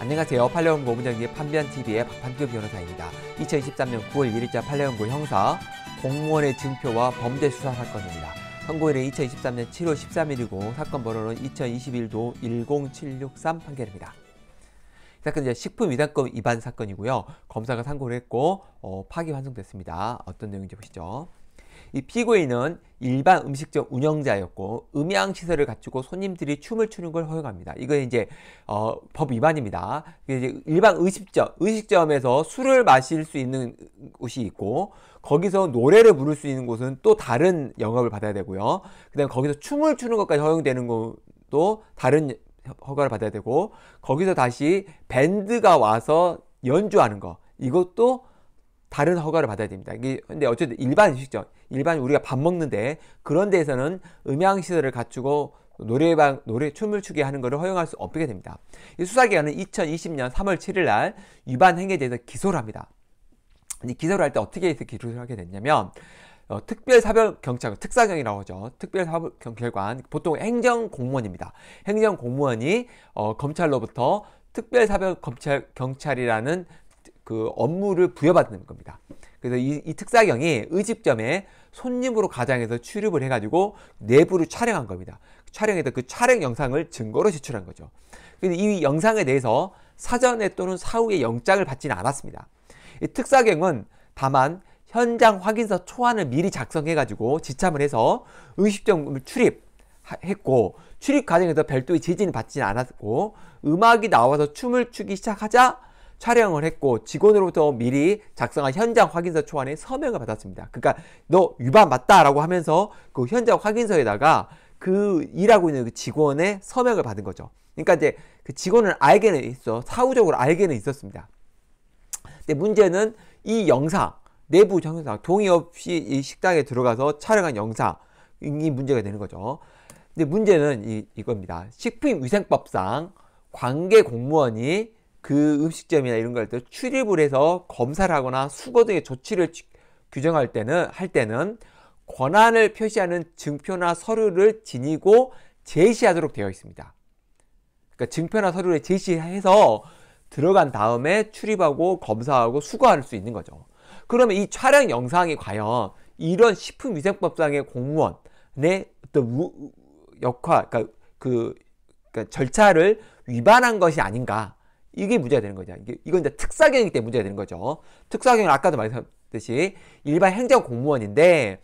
안녕하세요. 팔레온고 법장기 판변TV의 박판규 변호사입니다. 2023년 9월 1일자 팔레온고 형사 공무원의 증표와 범죄 수사 사건입니다. 선고일은 2023년 7월 13일이고 사건 번호는 2021도 10763 판결입니다. 이 사건 이제 식품위생법 위반 사건이고요. 검사가 상고를 했고 어, 파기환송됐습니다. 어떤 내용인지 보시죠. 이 피고인은 일반 음식점 운영자였고 음향 시설을 갖추고 손님들이 춤을 추는 걸 허용합니다. 이건 이제 어, 법 위반입니다. 이제 일반 의식점의식점에서 술을 마실 수 있는 곳이 있고 거기서 노래를 부를 수 있는 곳은 또 다른 영업을 받아야 되고요. 그다음 에 거기서 춤을 추는 것까지 허용되는 것도 다른 허가를 받아야 되고 거기서 다시 밴드가 와서 연주하는 거 이것도 다른 허가를 받아야 됩니다. 이게 근데 어쨌든 일반 음식점, 일반 우리가 밥 먹는데 그런 데에서는 음향 시설을 갖추고 노래방 노래 춤을 추게 하는 것을 허용할 수 없게 됩니다. 수사기관은 2020년 3월 7일 날 위반 행위에 대해서 기소를 합니다. 이 기소를 할 때 어떻게 해서 기소를 하게 됐냐면 어, 특별사별경찰, 특사경이라고 하죠. 특별사별경찰관, 보통 행정공무원입니다. 행정공무원이 어, 검찰로부터 특별사별검찰 경찰이라는 그 업무를 부여받는 겁니다. 그래서 이, 이 특사경이 의집점에 손님으로 가장해서 출입을 해가지고 내부를 촬영한 겁니다. 촬영해서 그 촬영 영상을 증거로 제출한 거죠. 근데 이 영상에 대해서 사전에 또는 사후에 영장을 받지는 않았습니다. 이 특사경은 다만 현장 확인서 초안을 미리 작성해가지고 지참을 해서 의식점을 출입했고 출입 과정에서 별도의 제지는 받지는 않았고 음악이 나와서 춤을 추기 시작하자 촬영을 했고 직원으로부터 미리 작성한 현장 확인서 초안에 서명을 받았습니다. 그러니까 너 위반 맞다라고 하면서 그 현장 확인서에다가 그 일하고 있는 그 직원의 서명을 받은 거죠. 그러니까 이제 그 직원을 알게는 있어 사후적으로 알게는 있었습니다. 근데 문제는 이 영상 내부 정상 동의 없이 이 식당에 들어가서 촬영한 영상이 문제가 되는 거죠. 근데 문제는 이, 이겁니다. 식품위생법상 관계 공무원이 그 음식점이나 이런 걸할때 출입을 해서 검사를 하거나 수거 등의 조치를 규정할 때는 할 때는 권한을 표시하는 증표나 서류를 지니고 제시하도록 되어 있습니다. 그러니까 증표나 서류를 제시해서 들어간 다음에 출입하고 검사하고 수거할 수 있는 거죠. 그러면 이 촬영 영상이 과연 이런 식품위생법상의 공무원의 어떤 우, 역할, 그러니까 그, 그러니까 절차를 위반한 것이 아닌가 이게 문제가 되는 거죠. 이게, 이건 이제 특사경이기 때문에 문제가 되는 거죠. 특사경은 아까도 말씀드렸듯이 일반 행정 공무원인데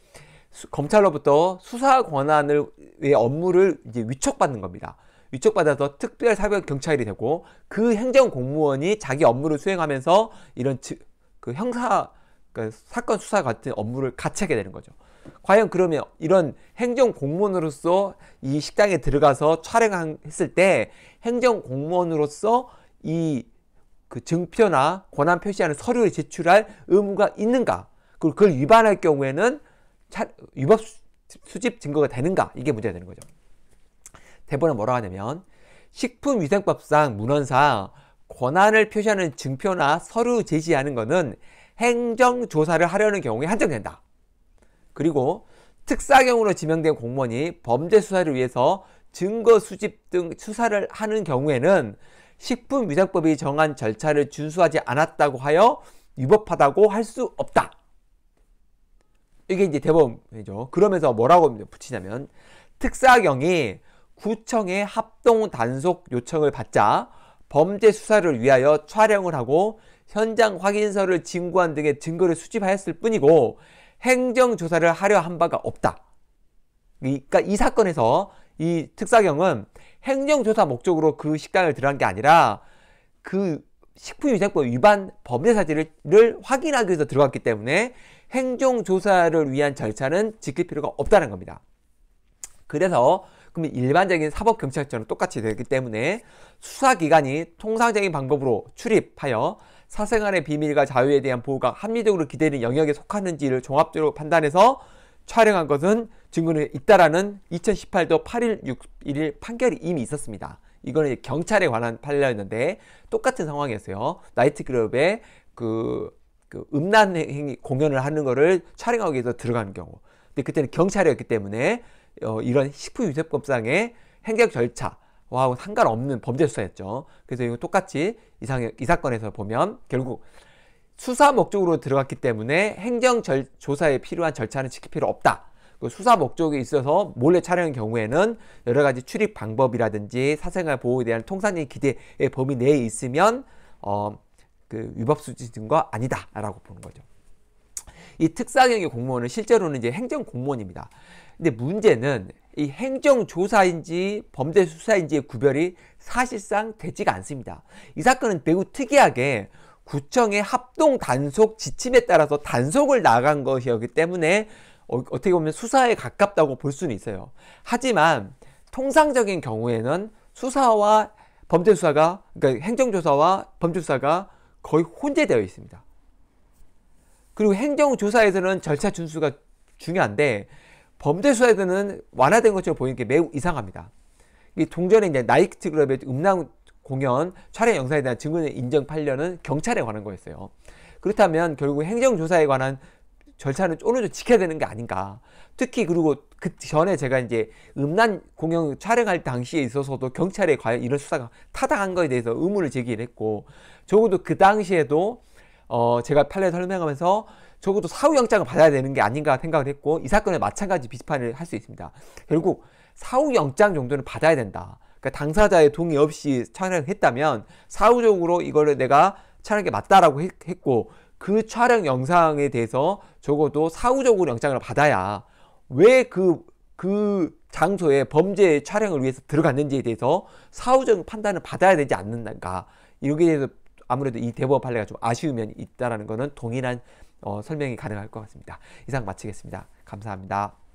수, 검찰로부터 수사 권한을 의 업무를 이제 위촉받는 겁니다. 위촉받아서 특별 사법 경찰이 되고 그 행정 공무원이 자기 업무를 수행하면서 이런 지, 그 형사 그 사건 수사 같은 업무를 같이 하게 되는 거죠. 과연 그러면 이런 행정 공무원으로서 이 식당에 들어가서 촬영했을 때 행정 공무원으로서 이그 증표나 권한 표시하는 서류를 제출할 의무가 있는가 그리고 그걸 위반할 경우에는 차, 위법 수집 증거가 되는가 이게 문제가 되는 거죠 대본은 뭐라고 하냐면 식품위생법상 문헌상 권한을 표시하는 증표나 서류 제시하는 것은 행정조사를 하려는 경우에 한정된다 그리고 특사경으로 지명된 공무원이 범죄 수사를 위해서 증거 수집 등 수사를 하는 경우에는 식품위생법이 정한 절차를 준수하지 않았다고 하여 위법하다고 할 수 없다. 이게 이제 대법이죠. 그러면서 뭐라고 붙이냐면 특사경이 구청의 합동 단속 요청을 받자 범죄 수사를 위하여 촬영을 하고 현장 확인서를 진구한 등의 증거를 수집하였을 뿐이고 행정조사를 하려 한 바가 없다. 그러니까 이 사건에서 이 특사경은 행정조사 목적으로 그 식당을 들어간 게 아니라 그 식품위생법 위반 범죄 사실을 확인하기 위해서 들어갔기 때문에 행정조사를 위한 절차는 지킬 필요가 없다는 겁니다. 그래서 그럼 일반적인 사법경찰처럼 똑같이 되기 때문에 수사기관이 통상적인 방법으로 출입하여 사생활의 비밀과 자유에 대한 보호가 합리적으로 기대는 영역에 속하는지를 종합적으로 판단해서 촬영한 것은 증거는 있다라는 2018도 8일 6일 판결이 이미 있었습니다. 이거는 경찰에 관한 판례였는데 똑같은 상황이었어요. 나이트그룹에 그, 그 음란 행위 공연을 하는 거를 촬영하기 위해서 들어간 경우. 근데 그때는 경찰이었기 때문에 어, 이런 식품유세법상의 행정 절차 와 상관없는 범죄 수사였죠. 그래서 이거 똑같이 이상, 이 사건에서 보면 결국 수사 목적으로 들어갔기 때문에 행정 조사에 필요한 절차는 지킬 필요 없다. 그 수사 목적에 있어서 몰래 촬영인 경우에는 여러 가지 출입 방법이라든지 사생활 보호에 대한 통상적인 기대의 범위 내에 있으면 어, 그 위법 수지 증 아니다라고 보는 거죠. 이 특사경의 공무원은 실제로는 이제 행정 공무원입니다. 근데 문제는 이 행정조사인지 범죄수사인지의 구별이 사실상 되지가 않습니다. 이 사건은 매우 특이하게 구청의 합동 단속 지침에 따라서 단속을 나간 것이었기 때문에 어, 떻게 보면 수사에 가깝다고 볼 수는 있어요. 하지만 통상적인 경우에는 수사와 범죄수사가 그러니까 행정조사와 범죄수사가 거의 혼재되어 있습니다. 그리고 행정조사에서는 절차 준수가 중요한데 범죄수사에서는 완화된 것처럼 보이는 게 매우 이상합니다. 이 동전에 이제 나이트클럽의 음란 공연, 촬영 영상에 대한 증거를 인정판례는 경찰에 관한 거였어요. 그렇다면 결국 행정조사에 관한 절차는 어느 정도 지켜야 되는 게 아닌가. 특히 그리고 그 전에 제가 이제 음란 공연 촬영할 당시에 있어서도 경찰에 과연 이런 수사가 타당한 거에 대해서 의문을 제기 했고 적어도 그 당시에도 어 제가 판례 설명하면서 적어도 사후영장을 받아야 되는 게 아닌가 생각을 했고 이 사건에 마찬가지 비판을 슷할수 있습니다. 결국 사후영장 정도는 받아야 된다. 그러니까 당사자의 동의 없이 촬영했다면 사후적으로 이거를 내가 촬영게 맞다라고 했고 그 촬영 영상에 대해서 적어도 사후적으로 영장을 받아야 왜그그 그 장소에 범죄 촬영을 위해서 들어갔는지에 대해서 사후적 판단을 받아야 되지 않는가 이렇게 대해서 아무래도 이 대법원 판례가 좀 아쉬운 면 있다라는 것은 동일한 어, 설명이 가능할 것 같습니다. 이상 마치겠습니다. 감사합니다.